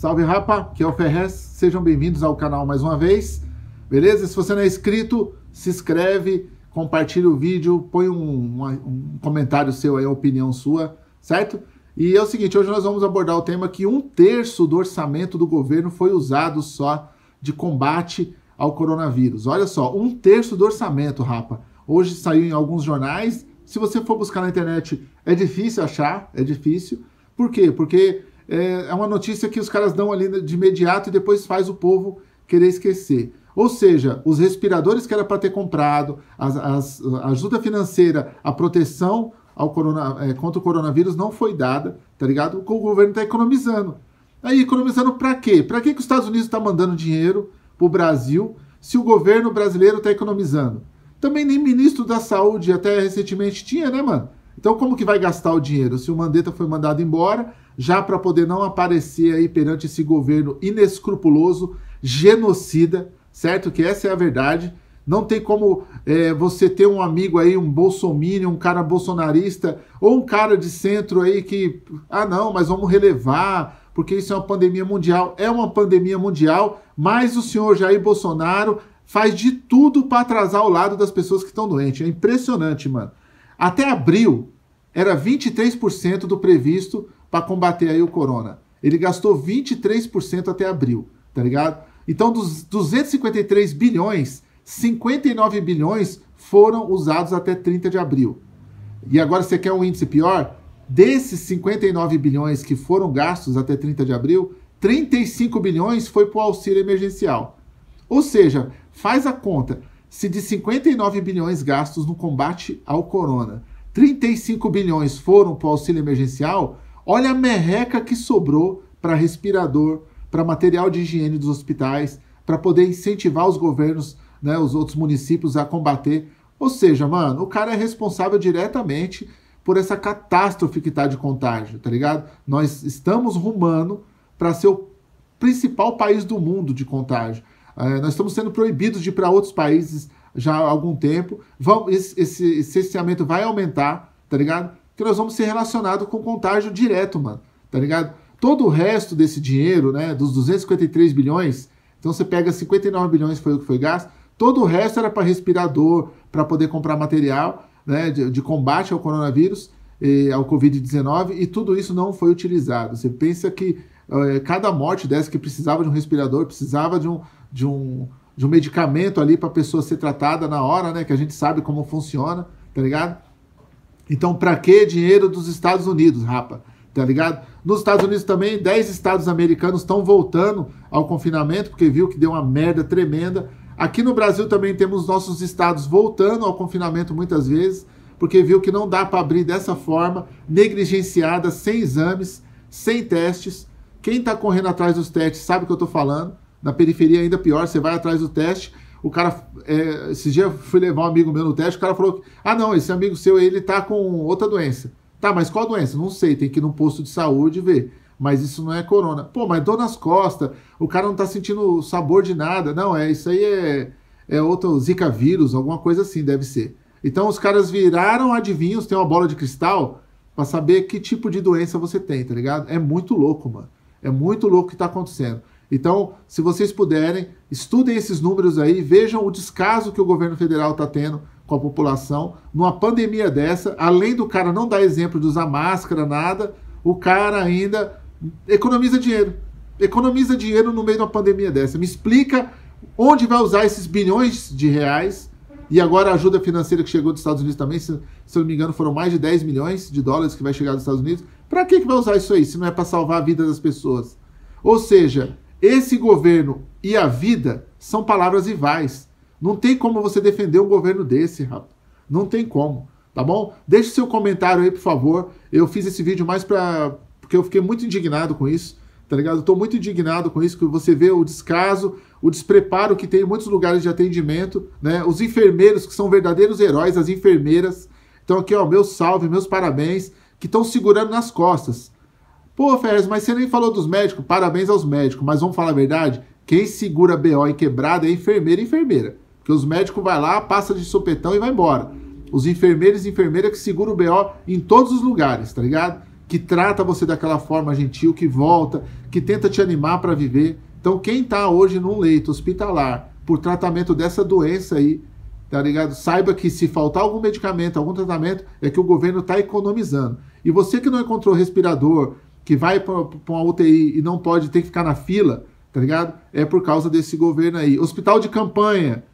Salve Rapa, que é o Ferrez, sejam bem-vindos ao canal mais uma vez. Beleza? Se você não é inscrito, se inscreve, compartilha o vídeo, põe um, um, comentário seu aí, opinião sua, certo? E é o seguinte, hoje nós vamos abordar o tema que um terço do orçamento do governo foi usado só de combate ao coronavírus. Olha só, um terço do orçamento, Rapa. Hoje saiu em alguns jornais. Se você for buscar na internet, é difícil achar, é difícil. Por quê? Porque é, é, uma notícia que os caras dão ali de imediato e depois faz o povo querer esquecer. Ou seja, os respiradores que era para ter comprado, as, as, a ajuda financeira, a proteção ao corona, é, contra o coronavírus não foi dada, tá ligado? O governo está economizando. Aí, economizando para quê? Para que, que os Estados Unidos está mandando dinheiro para o Brasil se o governo brasileiro está economizando? Também nem ministro da saúde até recentemente tinha, né, mano? Então, como que vai gastar o dinheiro? Se o Mandetta foi mandado embora, já para poder não aparecer aí perante esse governo inescrupuloso, genocida, certo? Que essa é a verdade. Não tem como é, você ter um amigo aí, um bolsominion, um cara bolsonarista, ou um cara de centro aí que, ah não, mas vamos relevar, porque isso é uma pandemia mundial. É uma pandemia mundial, mas o senhor Jair Bolsonaro faz de tudo para atrasar o lado das pessoas que estão doentes. É impressionante, mano. Até abril, era 23% do previsto para combater aí o corona. Ele gastou 23% até abril, tá ligado? Então, dos 253 bilhões, 59 bilhões foram usados até 30 de abril. E agora você quer um índice pior? Desses 59 bilhões que foram gastos até 30 de abril, 35 bilhões foi para o auxílio emergencial. Ou seja, faz a conta. Se de 59 bilhões gastos no combate ao corona, 35 bilhões foram para o auxílio emergencial, Olha a merreca que sobrou para respirador, para material de higiene dos hospitais, para poder incentivar os governos, né, os outros municípios a combater. Ou seja, mano, o cara é responsável diretamente por essa catástrofe que está de contágio, tá ligado? Nós estamos rumando para ser o principal país do mundo de contágio. É, nós estamos sendo proibidos de ir para outros países já há algum tempo. Vão, esse, esse, esse vai aumentar, tá ligado? que nós vamos ser relacionados com contágio direto, mano. Tá ligado? Todo o resto desse dinheiro, né, dos 253 bilhões, então você pega 59 bilhões foi o que foi gasto, todo o resto era para respirador, para poder comprar material, né, de, de combate ao coronavírus, e, ao Covid-19, e tudo isso não foi utilizado. Você pensa que eh, cada morte dessa que precisava de um respirador, precisava de um, de um, de um medicamento ali para a pessoa ser tratada na hora, né, que a gente sabe como funciona, tá ligado? Então, para que dinheiro dos Estados Unidos, rapa? Tá ligado? Nos Estados Unidos também, 10 estados americanos estão voltando ao confinamento, porque viu que deu uma merda tremenda. Aqui no Brasil também temos nossos estados voltando ao confinamento muitas vezes, porque viu que não dá para abrir dessa forma, negligenciada, sem exames, sem testes. Quem está correndo atrás dos testes sabe o que eu estou falando. Na periferia ainda pior, você vai atrás do teste o cara. É, esse dia eu fui levar um amigo meu no teste, o cara falou: ah, não, esse amigo seu ele tá com outra doença. Tá, mas qual a doença? Não sei, tem que ir num posto de saúde ver. Mas isso não é corona. Pô, mas dor nas costas, o cara não tá sentindo sabor de nada. Não, é isso aí é, é outro Zika vírus, alguma coisa assim, deve ser. Então os caras viraram adivinhos, tem uma bola de cristal para saber que tipo de doença você tem, tá ligado? É muito louco, mano. É muito louco o que tá acontecendo. Então, se vocês puderem, estudem esses números aí, vejam o descaso que o governo federal está tendo com a população numa pandemia dessa. Além do cara não dar exemplo de usar máscara, nada, o cara ainda economiza dinheiro. Economiza dinheiro no meio de uma pandemia dessa. Me explica onde vai usar esses bilhões de reais. E agora a ajuda financeira que chegou dos Estados Unidos também, se, se eu não me engano, foram mais de 10 milhões de dólares que vai chegar dos Estados Unidos. Para que, que vai usar isso aí, se não é para salvar a vida das pessoas? Ou seja, esse governo e a vida são palavras rivais. Não tem como você defender um governo desse, rapaz. Não tem como, tá bom? Deixe seu comentário aí, por favor. Eu fiz esse vídeo mais pra porque eu fiquei muito indignado com isso, tá ligado? Eu tô muito indignado com isso que você vê o descaso, o despreparo que tem em muitos lugares de atendimento, né? Os enfermeiros que são verdadeiros heróis, as enfermeiras. Então aqui, ó, meu salve, meus parabéns, que estão segurando nas costas. Pô, Férias, mas você nem falou dos médicos. Parabéns aos médicos, mas vamos falar a verdade: quem segura BO em quebrada é enfermeiro e enfermeira. Porque os médicos vai lá, passa de sopetão e vai embora. Os enfermeiros e enfermeiras que seguram o BO em todos os lugares, tá ligado? Que trata você daquela forma gentil, que volta, que tenta te animar para viver. Então, quem tá hoje num leito hospitalar por tratamento dessa doença aí, tá ligado? Saiba que se faltar algum medicamento, algum tratamento, é que o governo tá economizando. E você que não encontrou respirador, que vai para uma UTI e não pode ter que ficar na fila, tá ligado? É por causa desse governo aí. Hospital de campanha,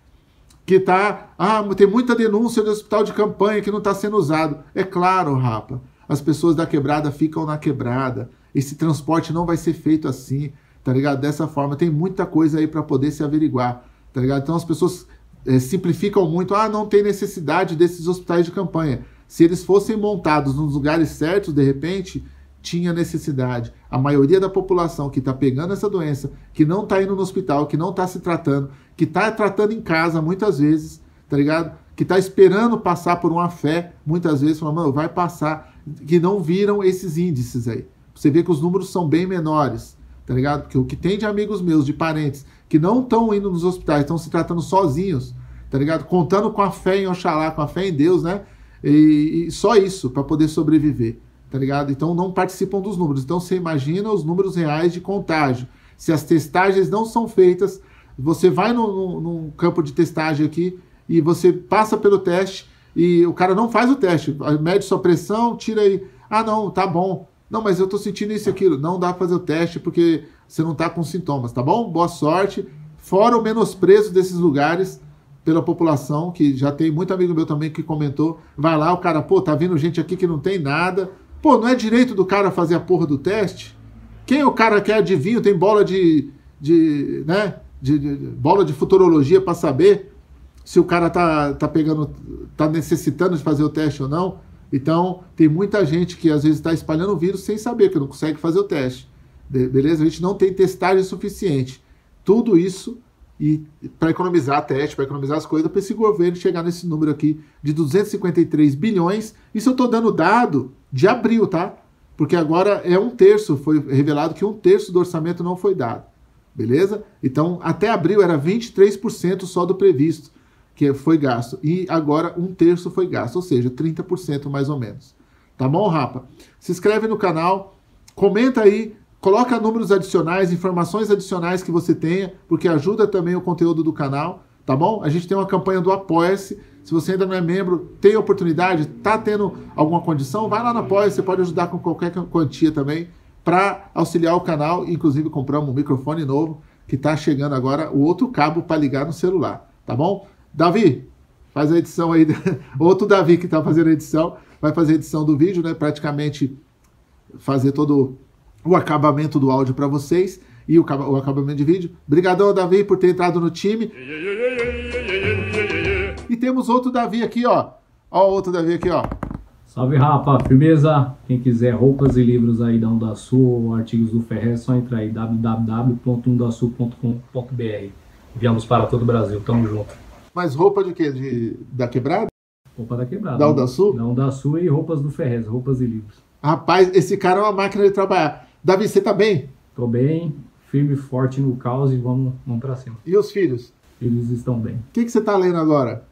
que tá. Ah, tem muita denúncia de hospital de campanha que não está sendo usado. É claro, rapa. As pessoas da quebrada ficam na quebrada. Esse transporte não vai ser feito assim, tá ligado? Dessa forma. Tem muita coisa aí para poder se averiguar, tá ligado? Então as pessoas é, simplificam muito. Ah, não tem necessidade desses hospitais de campanha. Se eles fossem montados nos lugares certos, de repente, tinha necessidade. A maioria da população que está pegando essa doença, que não está indo no hospital, que não está se tratando, que está tratando em casa muitas vezes, tá ligado? Que está esperando passar por uma fé, muitas vezes, falando, mano, vai passar, que não viram esses índices aí. Você vê que os números são bem menores, tá ligado? Porque o que tem de amigos meus, de parentes, que não estão indo nos hospitais, estão se tratando sozinhos, tá ligado? Contando com a fé em Oxalá, com a fé em Deus, né? E, e só isso, para poder sobreviver tá ligado? Então não participam dos números. Então você imagina os números reais de contágio. Se as testagens não são feitas, você vai no, no, num campo de testagem aqui e você passa pelo teste e o cara não faz o teste, mede sua pressão, tira aí, ah não, tá bom. Não, mas eu tô sentindo isso e aquilo. Não dá pra fazer o teste porque você não tá com sintomas, tá bom? Boa sorte. Fora o menosprezo desses lugares, pela população, que já tem muito amigo meu também que comentou. Vai lá, o cara, pô, tá vindo gente aqui que não tem nada, Pô, não é direito do cara fazer a porra do teste? Quem é o cara que é adivinho, tem bola de. de né? De, de, de bola de futurologia para saber se o cara tá, tá pegando. tá necessitando de fazer o teste ou não. Então, tem muita gente que às vezes está espalhando o vírus sem saber, que não consegue fazer o teste. Beleza? A gente não tem testagem suficiente. Tudo isso e para economizar teste, para economizar as coisas, para esse governo chegar nesse número aqui de 253 bilhões. Isso eu estou dando dado de abril, tá? Porque agora é um terço, foi revelado que um terço do orçamento não foi dado. Beleza? Então, até abril era 23% só do previsto que foi gasto. E agora um terço foi gasto, ou seja, 30% mais ou menos. Tá bom, Rapa? Se inscreve no canal, comenta aí, coloca números adicionais, informações adicionais que você tenha, porque ajuda também o conteúdo do canal, tá bom? A gente tem uma campanha do Apoia-se se você ainda não é membro, tem oportunidade, está tendo alguma condição, vai lá na Apoia, você pode ajudar com qualquer quantia também para auxiliar o canal. Inclusive, compramos um microfone novo que está chegando agora, o outro cabo para ligar no celular, tá bom? Davi, faz a edição aí. Outro Davi que está fazendo a edição, vai fazer a edição do vídeo, né? Praticamente fazer todo o acabamento do áudio para vocês e o, o acabamento de vídeo. Obrigadão, Davi, por ter entrado no time temos outro Davi aqui, ó. Ó, outro Davi aqui, ó. Salve, Rapa, firmeza? Quem quiser roupas e livros aí da Undaçu ou artigos do Ferré, é só entrar aí www.undaçu.com.br. Enviamos para todo o Brasil, tamo junto. Mas roupa de quê? De, da quebrada? Roupa da quebrada. Da né? Undaçu? Da Undaçu e roupas do Ferrez, roupas e livros. Rapaz, esse cara é uma máquina de trabalhar. Davi, você tá bem? Tô bem, firme e forte no caos e vamos, vamos pra cima. E os filhos? Eles estão bem. O que, que você tá lendo agora?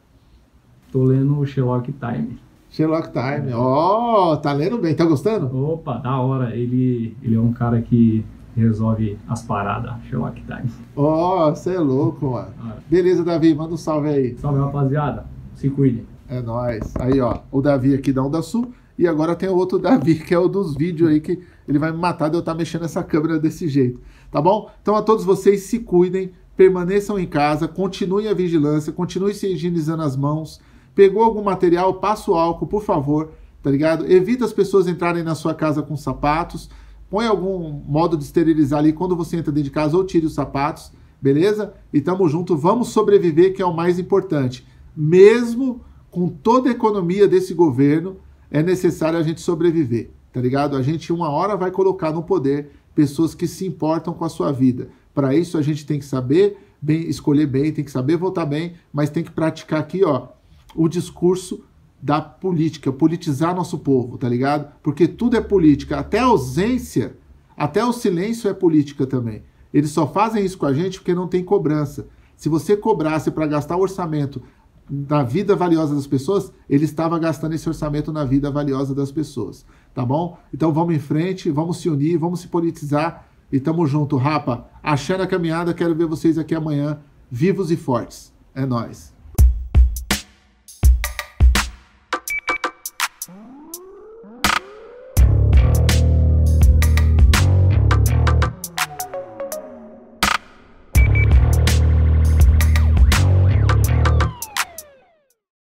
Estou lendo o Sherlock Time. Sherlock Time, ó, oh, tá lendo bem, tá gostando? Opa, da hora. Ele, ele é um cara que resolve as paradas, Sherlock Time. Ó, oh, você é louco, mano. Ah. Beleza, Davi, manda um salve aí. Salve, rapaziada. Se cuidem. É nóis. Aí, ó, o Davi aqui da Onda Sul. E agora tem o outro Davi, que é o dos vídeos aí, que ele vai me matar de eu estar tá mexendo essa câmera desse jeito. Tá bom? Então a todos vocês se cuidem, permaneçam em casa, continuem a vigilância, continuem se higienizando as mãos. Pegou algum material, passa o álcool, por favor, tá ligado? Evita as pessoas entrarem na sua casa com sapatos. Põe algum modo de esterilizar ali quando você entra dentro de casa ou tire os sapatos, beleza? E tamo junto, vamos sobreviver, que é o mais importante. Mesmo com toda a economia desse governo, é necessário a gente sobreviver, tá ligado? A gente uma hora vai colocar no poder pessoas que se importam com a sua vida. Para isso a gente tem que saber bem, escolher bem, tem que saber votar bem, mas tem que praticar aqui, ó, o discurso da política, politizar nosso povo, tá ligado? Porque tudo é política, até a ausência, até o silêncio é política também. Eles só fazem isso com a gente porque não tem cobrança. Se você cobrasse para gastar o orçamento na vida valiosa das pessoas, ele estava gastando esse orçamento na vida valiosa das pessoas, tá bom? Então vamos em frente, vamos se unir, vamos se politizar e tamo junto, rapa. Achando a caminhada, quero ver vocês aqui amanhã, vivos e fortes. É nós.